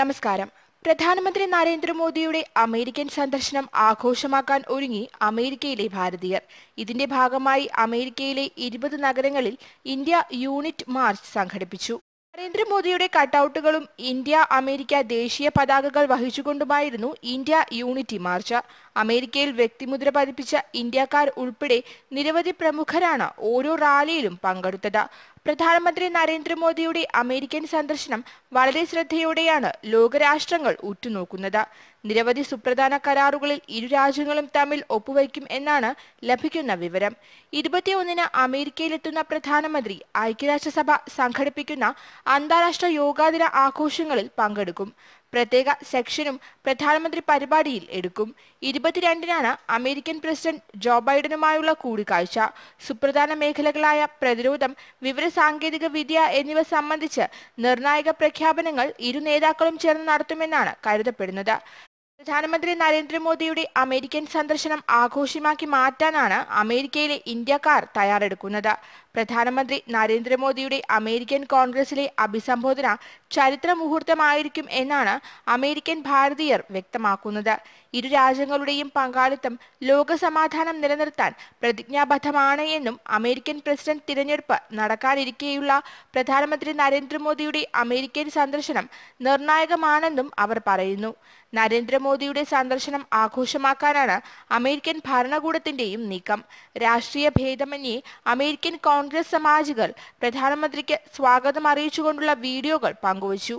നമസ്കാരം പ്രധാനമന്ത്രി നരേന്ദ്രമോദിയുടെ അമേരിക്കൻ സന്ദർശനം ആഘോഷമാക്കാൻ ഒരുങ്ങി അമേരിക്കയിലെ ഭാരതീയർ ഇതിന്റെ ഭാഗമായി അമേരിക്കയിലെ ഇരുപത് നഗരങ്ങളിൽ ഇന്ത്യ യൂണിറ്റ് മാർച്ച് സംഘടിപ്പിച്ചു നരേന്ദ്രമോദിയുടെ കട്ടൌട്ടുകളും ഇന്ത്യ അമേരിക്ക ദേശീയ പതാകകൾ വഹിച്ചുകൊണ്ടുമായിരുന്നു ഇന്ത്യ യൂണിറ്റി മാർച്ച് അമേരിക്കയിൽ വ്യക്തിമുദ്ര പതിപ്പിച്ച ഇന്ത്യക്കാർ ഉൾപ്പെടെ നിരവധി പ്രമുഖരാണ് ഓരോ റാലിയിലും പങ്കെടുത്തത് പ്രധാനമന്ത്രി നരേന്ദ്രമോദിയുടെ അമേരിക്കൻ സന്ദർശനം വളരെ ശ്രദ്ധയോടെയാണ് ലോകരാഷ്ട്രങ്ങൾ ഉറ്റുനോക്കുന്നത് നിരവധി സുപ്രധാന കരാറുകളിൽ ഇരു രാജ്യങ്ങളും തമ്മിൽ ഒപ്പുവയ്ക്കും എന്നാണ് ലഭിക്കുന്ന വിവരം ഇരുപത്തിയൊന്നിന് അമേരിക്കയിലെത്തുന്ന പ്രധാനമന്ത്രി ഐക്യരാഷ്ട്രസഭ സംഘടിപ്പിക്കുന്ന അന്താരാഷ്ട്ര യോഗാദിന ആഘോഷങ്ങളിൽ പങ്കെടുക്കും പ്രത്യേക സെക്ഷനും പ്രധാനമന്ത്രി പരിപാടിയിൽ എടുക്കും ഇരുപത്തിരണ്ടിനാണ് അമേരിക്കൻ പ്രസിഡന്റ് ജോ ബൈഡനുമായുള്ള കൂടിക്കാഴ്ച സുപ്രധാന മേഖലകളായ പ്രതിരോധം വിവരസാങ്കേതിക വിദ്യ എന്നിവ സംബന്ധിച്ച് നിർണായക പ്രഖ്യാപനങ്ങൾ ഇരു നേതാക്കളും ചേർന്ന് നടത്തുമെന്നാണ് കരുതപ്പെടുന്നത് പ്രധാനമന്ത്രി നരേന്ദ്രമോദിയുടെ അമേരിക്കൻ സന്ദർശനം ആഘോഷമാക്കി മാറ്റാനാണ് അമേരിക്കയിലെ ഇന്ത്യക്കാർ തയ്യാറെടുക്കുന്നത് പ്രധാനമന്ത്രി നരേന്ദ്രമോദിയുടെ അമേരിക്കൻ കോൺഗ്രസിലെ അഭിസംബോധന ചരിത്ര മുഹൂർത്തമായിരിക്കും എന്നാണ് അമേരിക്കൻ ഭാരതീയർ വ്യക്തമാക്കുന്നത് ഇരു രാജ്യങ്ങളുടെയും പങ്കാളിത്തം ലോകസമാധാനം നിലനിർത്താൻ പ്രതിജ്ഞാബദ്ധമാണ് എന്നും അമേരിക്കൻ പ്രസിഡന്റ് തിരഞ്ഞെടുപ്പ് നടക്കാനിരിക്കെയുള്ള പ്രധാനമന്ത്രി നരേന്ദ്രമോദിയുടെ അമേരിക്കൻ സന്ദർശനം നിർണായകമാണെന്നും അവർ പറയുന്നു നരേന്ദ്രമോദിയുടെ സന്ദർശനം ആഘോഷമാക്കാനാണ് അമേരിക്കൻ ഭരണകൂടത്തിന്റെയും നീക്കം രാഷ്ട്രീയ ഭേദമന്യേ അമേരിക്കൻ കോൺഗ്രസ് സമാജികൾ പ്രധാനമന്ത്രിക്ക് സ്വാഗതം അറിയിച്ചുകൊണ്ടുള്ള വീഡിയോകൾ പങ്കുവച്ചു